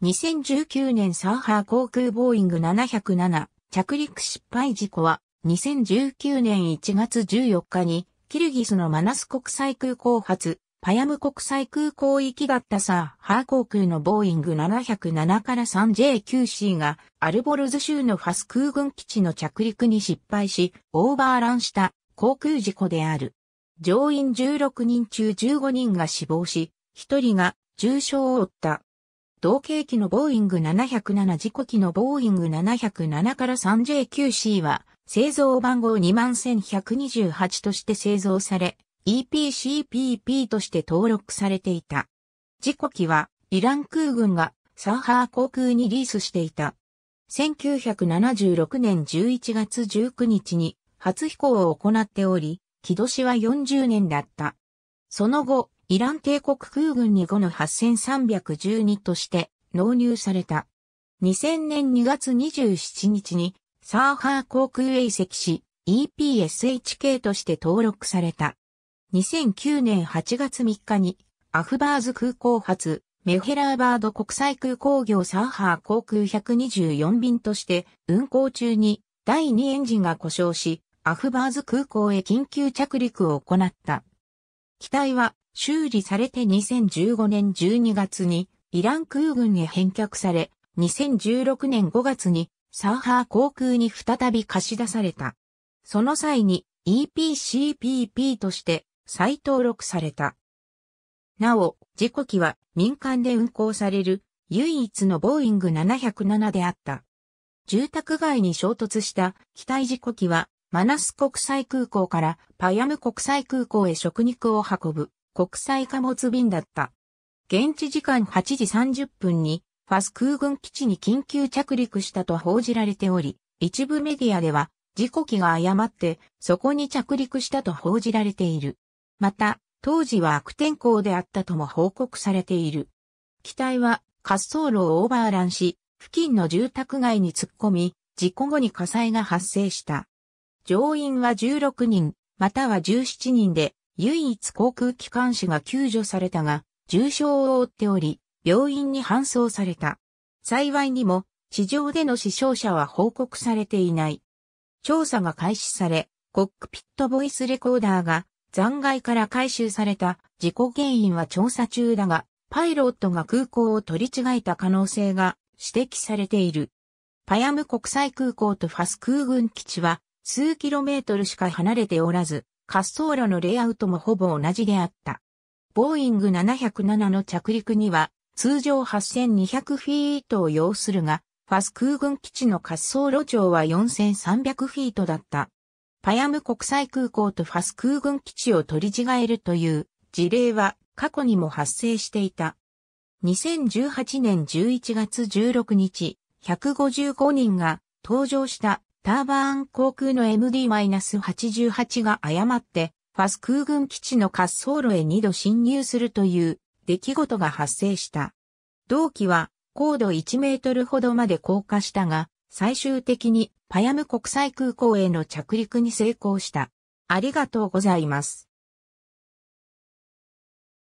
2019年サーハー航空ボーイング707着陸失敗事故は2019年1月14日にキルギスのマナス国際空港発パヤム国際空港行きがったサーハー航空のボーイング707から 3J9C がアルボルズ州のファス空軍基地の着陸に失敗しオーバーランした航空事故である。乗員16人中15人が死亡し、1人が重傷を負った。同型機のボーイング707事故機のボーイング707から 3JQC は製造番号21128として製造され EPCPP として登録されていた。事故機はイラン空軍がサーハー航空にリースしていた。1976年11月19日に初飛行を行っており、動しは40年だった。その後、イラン帝国空軍に5の8312として納入された。2000年2月27日にサーハー航空へ移籍し EPSHK として登録された。2009年8月3日にアフバーズ空港発メヘラーバード国際空港業サーハー航空124便として運航中に第2エンジンが故障しアフバーズ空港へ緊急着陸を行った。機体は修理されて2015年12月にイラン空軍へ返却され、2016年5月にサーハー航空に再び貸し出された。その際に EPCPP として再登録された。なお、事故機は民間で運航される唯一のボーイング707であった。住宅街に衝突した機体事故機はマナス国際空港からパヤム国際空港へ食肉を運ぶ国際貨物便だった。現地時間8時30分に、ファス空軍基地に緊急着陸したと報じられており、一部メディアでは、事故機が誤って、そこに着陸したと報じられている。また、当時は悪天候であったとも報告されている。機体は滑走路をオーバーランし、付近の住宅街に突っ込み、事故後に火災が発生した。乗員は16人、または17人で、唯一航空機関士が救助されたが、重傷を負っており、病院に搬送された。幸いにも、地上での死傷者は報告されていない。調査が開始され、コックピットボイスレコーダーが残骸から回収された事故原因は調査中だが、パイロットが空港を取り違えた可能性が指摘されている。パヤム国際空港とファス空軍基地は数キロメートルしか離れておらず、滑走路のレイアウトもほぼ同じであった。ボーイング707の着陸には通常8200フィートを要するが、ファス空軍基地の滑走路長は4300フィートだった。パヤム国際空港とファス空軍基地を取り違えるという事例は過去にも発生していた。2018年11月16日、155人が搭乗したターバーン航空の MD-88 が誤って、ファス空軍基地の滑走路へ2度侵入するという出来事が発生した。同機は高度1メートルほどまで降下したが、最終的にパヤム国際空港への着陸に成功した。ありがとうございます。